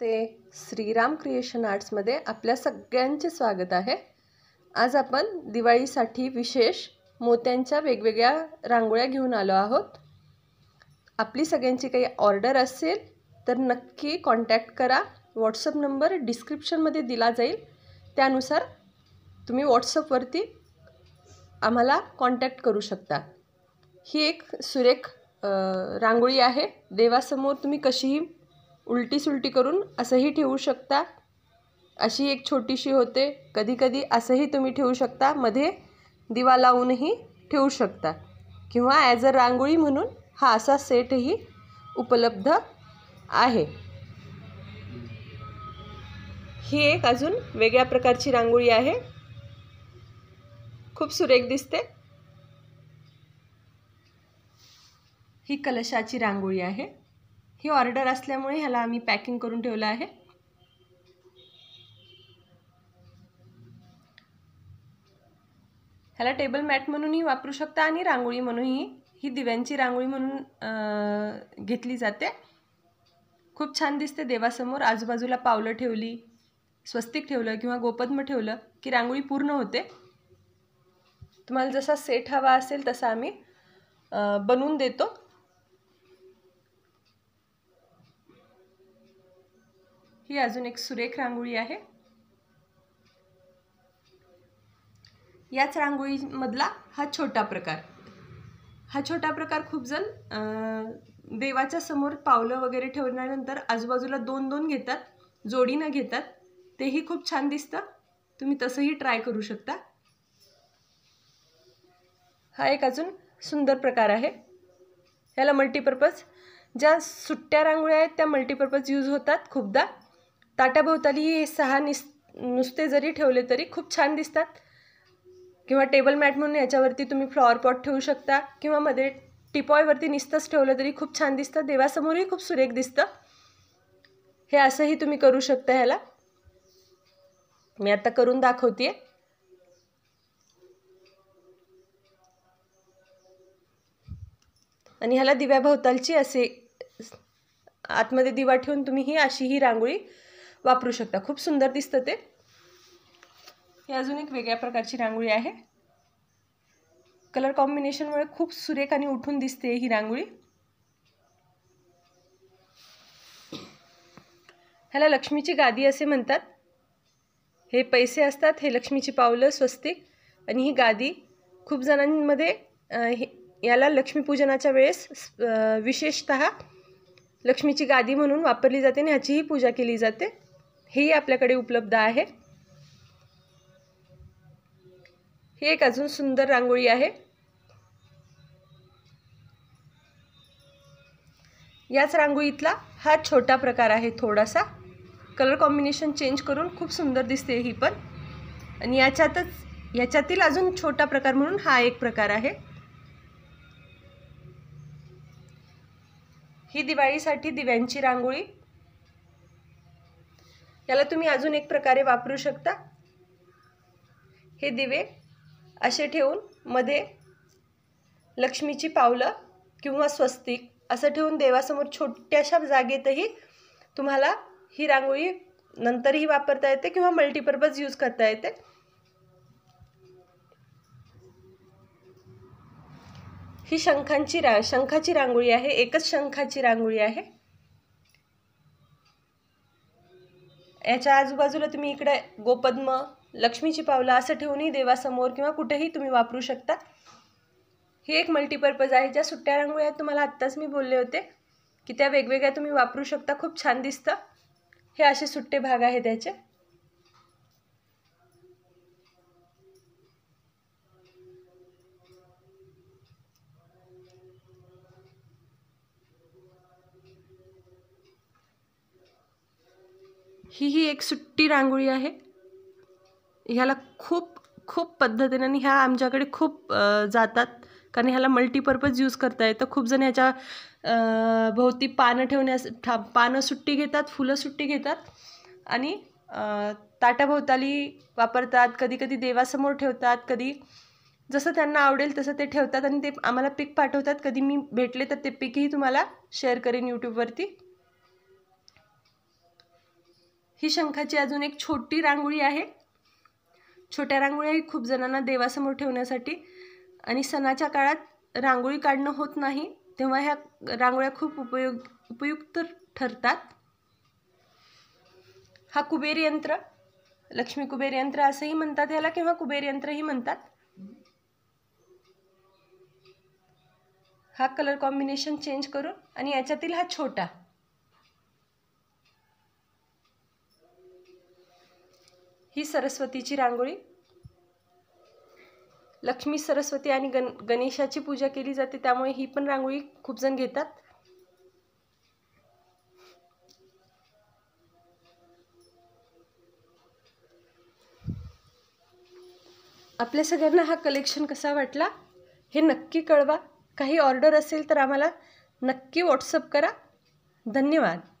ते श्रीराम क्रिएशन आर्ट्समध्ये आपल्या सगळ्यांचे स्वागत आहे आज आपण दिवाळीसाठी विशेष मोत्यांच्या वेगवेगळ्या रांगोळ्या घेऊन आलो आहोत आपली सगळ्यांची काही ऑर्डर असेल तर नक्की कॉन्टॅक्ट करा व्हॉट्सअप नंबर डिस्क्रिप्शनमध्ये दिला जाईल त्यानुसार तुम्ही व्हॉट्सअपवरती आम्हाला कॉन्टॅक्ट करू शकता ही एक सुरेख रांगोळी आहे देवासमोर तुम्ही कशीही उलटी सुलटी करून असंही ठेवू शकता अशी एक छोटीशी होते कधीकधी असंही तुम्ही ठेवू शकता मध्ये दिवा लावूनही ठेवू शकता किंवा ॲज अ रांगोळी म्हणून हा असा सेटही उपलब्ध आहे ही एक अजून वेगळ्या प्रकारची रांगोळी आहे खूप सुरेख दिसते ही कलशाची रांगोळी आहे ही ऑर्डर असल्यामुळे ह्याला आम्ही पॅकिंग करून ठेवलं आहे ह्याला टेबल मॅट म्हणूनही वापरू शकता आणि रांगोळी म्हणूनही ही दिव्यांची रांगोळी म्हणून घेतली जाते खूप छान दिसते देवासमोर आजूबाजूला पावलं ठेवली स्वस्तिक ठेवलं किंवा गोपद्म ठेवलं की रांगोळी पूर्ण होते तुम्हाला जसा सेट हवा असेल तसा आम्ही बनवून देतो ही अजून एक सुरेख रांगोळी आहे याच रांगोळीमधला हा छोटा प्रकार हा छोटा प्रकार खूप जण देवाच्या समोर पावलं वगैरे ठेवल्यानंतर आजूबाजूला दोन दोन घेतात जोडीनं घेतात तेही खूप छान दिसतं तुम्ही तसंही ट्राय करू शकता हा एक अजून सुंदर प्रकार आहे ह्याला मल्टीपर्पज ज्या सुट्ट्या रांगोळ्या आहेत त्या मल्टीपर्पज यूज होतात खूपदा ताटाभोवताली हे सहा निस नुसते जरी ठेवले तरी खूप छान दिसतात किंवा टेबल मॅट म्हणून याच्यावरती तुम्ही फ्लॉवर पॉट ठेवू शकता किंवा मध्ये टिपॉयवरती निस्तच ठेवलं तरी खूप छान दिसतं देवासमोरही खूप सुरेख दिसतं हे असंही तुम्ही करू शकता ह्याला मी आता करून दाखवते आणि ह्याला दिव्याभोवतालची असे आतमध्ये दिवा ठेवून तुम्ही ही अशी ही रांगोळी वापरू शकता खूप सुंदर दिसतं ते ही अजून एक वेगळ्या प्रकारची रांगोळी आहे कलर कॉम्बिनेशनमुळे खूप सुरेख आणि उठून दिसते ही रांगोळी ह्याला लक्ष्मीची गादी असे म्हणतात हे पैसे असतात हे लक्ष्मीची पावलं स्वस्तिक आणि ही गादी खूप जणांमध्ये याला लक्ष्मीपूजनाच्या वेळेस विशेषत लक्ष्मीची गादी म्हणून वापरली जाते आणि ह्याचीही पूजा केली जाते ही आपल्याकडे उपलब्ध आहे ही एक अजून सुंदर रांगोळी आहे याच रांगोळीतला हा छोटा प्रकार आहे थोडासा कलर कॉम्बिनेशन चेंज करून खूप सुंदर दिसते ही पण आणि याच्यातच याच्यातील अजून छोटा प्रकार म्हणून हा एक प्रकार आहे ही दिवाळीसाठी दिव्यांची रांगोळी याला तुम्ही अजून एक प्रकारे वापरू शकता हे दिवे असे ठेवून मध्ये लक्ष्मीची पावलं किंवा स्वस्तिक असं ठेवून देवासमोर छोट्याशा जागेतही तुम्हाला ही रांगोळी नंतरही वापरता येते किंवा मल्टीपर्पज यूज करता येते ही शंखांची रा शंखाची रांगोळी आहे एकच शंखाची रांगोळी आहे याच्या आजूबाजूला तुम्ही इकडे गोपद्म लक्ष्मीची पावलं असं ठेवूनही देवासमोर किंवा कुठेही तुम्ही वापरू शकता हे एक मल्टीपर्पज आहे ज्या सुट्ट्या रांगोळ्या तुम्हाला आत्ताच मी बोलले होते की त्या वेगवेगळ्या तुम्ही वापरू शकता खूप छान दिसतं हे असे सुट्टे भाग आहे त्याचे ही ही एक सुट्टी रांगोळी आहे ह्याला खूप खूप पद्धतीने आणि ह्या आमच्याकडे खूप जातात कारण ह्याला मल्टीपर्पज यूज करता येतं खूप जण ह्याच्या भोवती पानं ठेवण्यास ठा पानं सुट्टी घेतात फुलं सुट्टी घेतात आणि ताटाभोवताली वापरतात कधी कधी देवासमोर ठेवतात कधी जसं त्यांना आवडेल तसं ते ठेवतात आणि ते आम्हाला पिक पाठवतात कधी मी भेटले तर ते पिकही तुम्हाला शेअर करेन यूट्यूबवरती ही शंखाची अजून एक छोटी रांगोळी आहे छोट्या रांगोळ्याही खूप जणांना देवासमोर ठेवण्यासाठी आणि सणाच्या काळात रांगोळी काढणं होत नाही तेव्हा ह्या रांगोळ्या खूप उपयोग उपयुक्त ठरतात हा कुबेर यंत्र लक्ष्मी कुबेर यंत्र असंही म्हणतात ह्याला किंवा कुबेर यंत्रही म्हणतात हा कलर कॉम्बिनेशन चेंज करून आणि याच्यातील हा छोटा ही सरस्वतीची रांगोळी लक्ष्मी सरस्वती आणि गण गणेशाची पूजा केली जाते त्यामुळे ही पण रांगोळी खूप जण घेतात आपल्या सगळ्यांना हा कलेक्शन कसा वाटला हे नक्की कळवा काही ऑर्डर असेल तर आम्हाला नक्की व्हॉट्सअप करा धन्यवाद